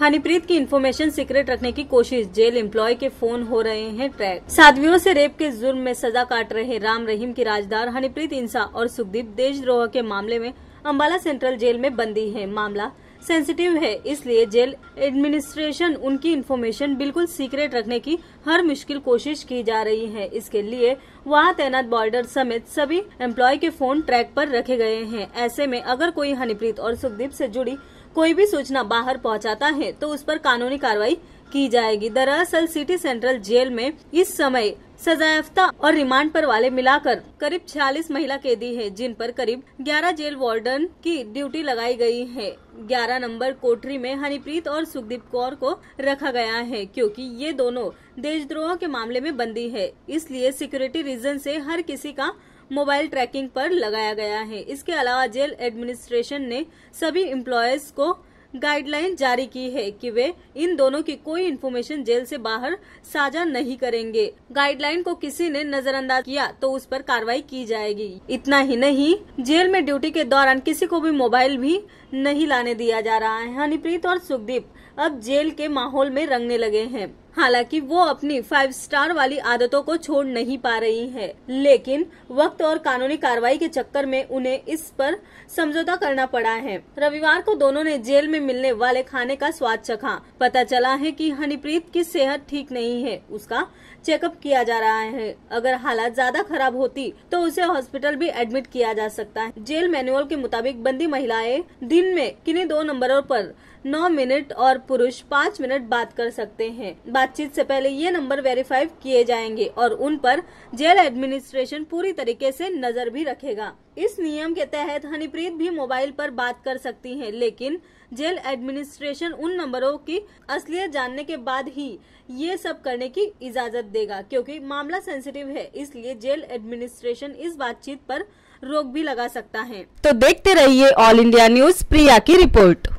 हनीप्रीत की information secret रखने की कोशिश जेल एम्प्लॉय के फोन हो रहे हैं ट्रैक साधवियों से रेप के जुर्म में सजा काट रहे राम रहीम की राजदार हनीप्रीत इंसा और सुखदीप देशद्रोह के मामले में अम्बाला सेंट्रल जेल में बंदी है मामला सेंसिटिव है इसलिए जेल एडमिनिस्ट्रेशन उनकी इन्फॉर्मेशन बिल्कुल सीक्रेट रखने की हर मुश्किल कोशिश की जा रही है इसके लिए वहाँ तैनात बॉर्डर समेत सभी एम्प्लॉय के फोन ट्रैक पर रखे गए हैं ऐसे में अगर कोई हनीप्रीत और सुखदीप से जुड़ी कोई भी सूचना बाहर पहुंचाता है तो उस पर कानूनी कार्रवाई की जाएगी दरअसल सिटी सेंट्रल जेल में इस समय सजायाफ्ता और रिमांड पर वाले मिलाकर करीब 46 महिला कैदी हैं, जिन पर करीब 11 जेल वार्डन की ड्यूटी लगाई गई है 11 नंबर कोठरी में हनीप्रीत और सुखदीप कौर को रखा गया है क्योंकि ये दोनों देशद्रोह के मामले में बंदी है इसलिए सिक्योरिटी रीजन से हर किसी का मोबाइल ट्रैकिंग पर लगाया गया है इसके अलावा जेल एडमिनिस्ट्रेशन ने सभी इम्प्लॉयज को गाइडलाइन जारी की है कि वे इन दोनों की कोई इन्फॉर्मेशन जेल से बाहर साझा नहीं करेंगे गाइडलाइन को किसी ने नजरअंदाज किया तो उस पर कार्रवाई की जाएगी इतना ही नहीं जेल में ड्यूटी के दौरान किसी को भी मोबाइल भी नहीं लाने दिया जा रहा है हनीप्रीत और सुखदीप अब जेल के माहौल में रंगने लगे हैं हालांकि वो अपनी फाइव स्टार वाली आदतों को छोड़ नहीं पा रही है लेकिन वक्त और कानूनी कार्रवाई के चक्कर में उन्हें इस पर समझौता करना पड़ा है रविवार को दोनों ने जेल में मिलने वाले खाने का स्वाद चखा पता चला है कि हनीप्रीत की सेहत ठीक नहीं है उसका चेकअप किया जा रहा है अगर हालात ज्यादा खराब होती तो उसे हॉस्पिटल भी एडमिट किया जा सकता है जेल मैनुअल के मुताबिक बंदी महिलाएं दिन में किन्हीं दो नंबरों पर नौ मिनट और पुरुष पाँच मिनट बात कर सकते हैं बातचीत से पहले ये नंबर वेरीफाई किए जाएंगे और उन पर जेल एडमिनिस्ट्रेशन पूरी तरीके से नजर भी रखेगा इस नियम के तहत हनीप्रीत भी मोबाइल पर बात कर सकती हैं, लेकिन जेल एडमिनिस्ट्रेशन उन नंबरों की असलियत जानने के बाद ही ये सब करने की इजाजत देगा क्योंकि मामला सेंसिटिव है इसलिए जेल एडमिनिस्ट्रेशन इस बातचीत पर रोक भी लगा सकता है तो देखते रहिए ऑल इंडिया न्यूज प्रिया की रिपोर्ट